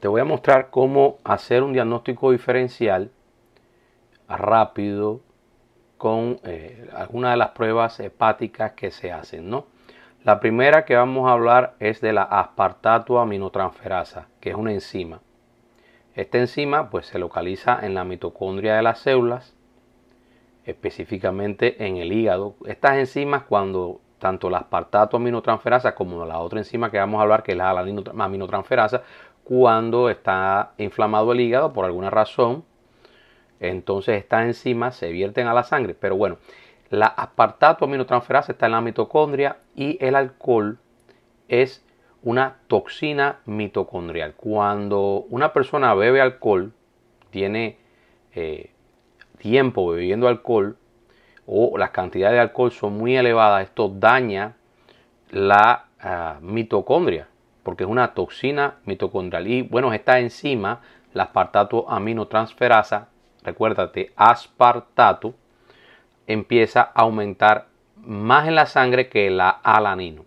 Te voy a mostrar cómo hacer un diagnóstico diferencial rápido con eh, algunas de las pruebas hepáticas que se hacen, ¿no? La primera que vamos a hablar es de la aspartato aminotransferasa, que es una enzima. Esta enzima pues se localiza en la mitocondria de las células, específicamente en el hígado. Estas enzimas cuando tanto la aspartato aminotransferasa como la otra enzima que vamos a hablar, que es la aminotransferasa, cuando está inflamado el hígado por alguna razón. Entonces estas enzimas se vierten a la sangre. Pero bueno, la aspartato aminotransferasa está en la mitocondria y el alcohol es una toxina mitocondrial. Cuando una persona bebe alcohol, tiene eh, tiempo bebiendo alcohol o las cantidades de alcohol son muy elevadas, esto daña la ah, mitocondria porque es una toxina mitocondrial. Y bueno, esta enzima, la aspartato aminotransferasa, recuérdate, aspartato, empieza a aumentar más en la sangre que la alanino.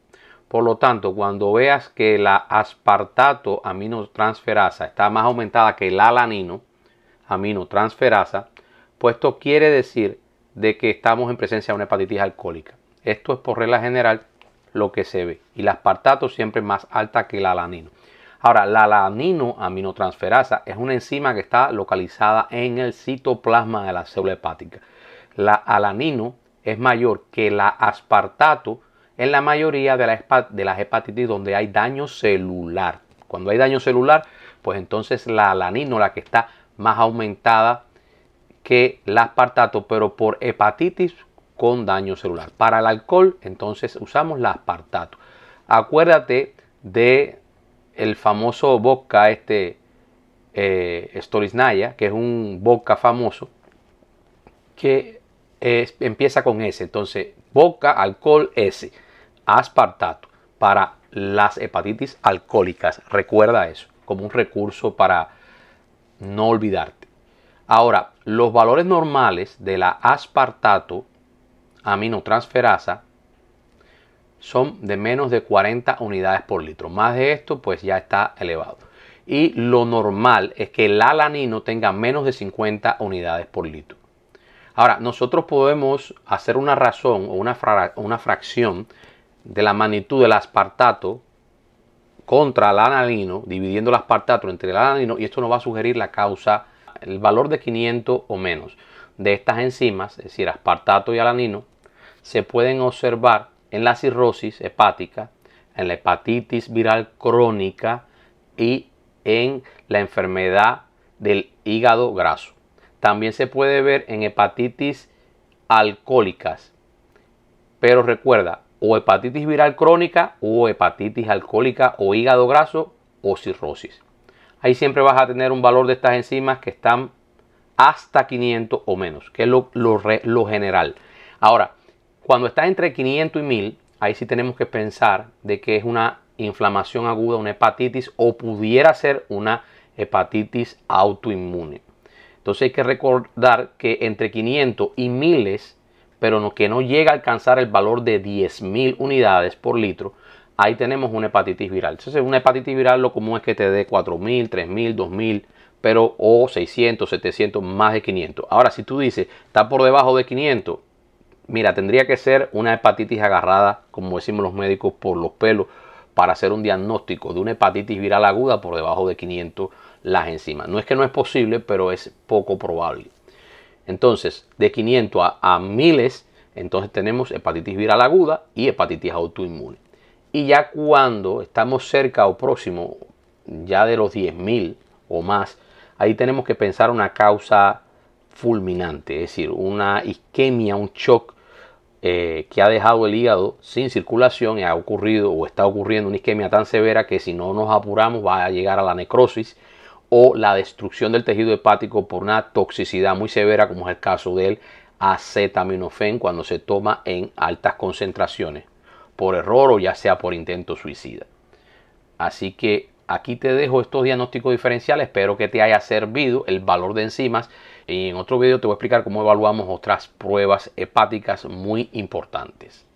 Por lo tanto, cuando veas que la aspartato aminotransferasa está más aumentada que la alanino aminotransferasa, pues esto quiere decir de que estamos en presencia de una hepatitis alcohólica. Esto es por regla general lo que se ve. Y la aspartato siempre más alta que la alanino Ahora, la alanino aminotransferasa es una enzima que está localizada en el citoplasma de la célula hepática. La alanino es mayor que la aspartato en la mayoría de, de las hepatitis donde hay daño celular. Cuando hay daño celular, pues entonces la alanino, la que está más aumentada que la aspartato, pero por hepatitis con daño celular. Para el alcohol, entonces usamos la aspartato. Acuérdate de el famoso vodka este eh, Storisnaya, que es un vodka famoso que empieza con S. Entonces, vodka, alcohol, S, aspartato para las hepatitis alcohólicas. Recuerda eso como un recurso para no olvidarte. Ahora, los valores normales de la aspartato aminotransferasa son de menos de 40 unidades por litro. Más de esto, pues ya está elevado. Y lo normal es que el alanino tenga menos de 50 unidades por litro. Ahora, nosotros podemos hacer una razón o una, fracción de la magnitud del aspartato contra el alanino, dividiendo el aspartato entre el alanino, y esto nos va a sugerir la causa, el valor de 500 o menos de estas enzimas, es decir, aspartato y alanino, se pueden observar en la cirrosis hepática, en la hepatitis viral crónica y en la enfermedad del hígado graso. También se puede ver en hepatitis alcohólicas. Pero recuerda, o hepatitis viral crónica o hepatitis alcohólica o hígado graso o cirrosis. Ahí siempre vas a tener un valor de estas enzimas que están hasta 500 o menos, que es lo, general. Ahora, cuando está entre 500 y 1000, ahí sí tenemos que pensar de que es una inflamación aguda, una hepatitis o pudiera ser una hepatitis autoinmune. Entonces hay que recordar que entre 500 y miles, pero que no llega a alcanzar el valor de 10.000 unidades por litro, ahí tenemos una hepatitis viral. Entonces una hepatitis viral lo común es que te dé 4.000, 3.000, 2.000 pero o 600, 700, más de 500. Ahora, si tú dices, está por debajo de 500, mira, tendría que ser una hepatitis agarrada, como decimos los médicos, por los pelos, para hacer un diagnóstico de una hepatitis viral aguda por debajo de 500 las enzimas. No es que no es posible, pero es poco probable. Entonces, de 500 a, a miles, entonces tenemos hepatitis viral aguda y hepatitis autoinmune. Y ya cuando estamos cerca o próximo ya de los 10.000 o más, ahí tenemos que pensar una causa fulminante, es decir, una isquemia, un shock eh, que ha dejado el hígado sin circulación y ha ocurrido o está ocurriendo una isquemia tan severa que si no nos apuramos va a llegar a la necrosis o la destrucción del tejido hepático por una toxicidad muy severa como es el caso del acetaminofén cuando se toma en altas concentraciones por error o ya sea por intento suicida. Así que aquí te dejo estos diagnósticos diferenciales, espero que te haya servido el valor de enzimas y en otro video te voy a explicar cómo evaluamos otras pruebas hepáticas muy importantes.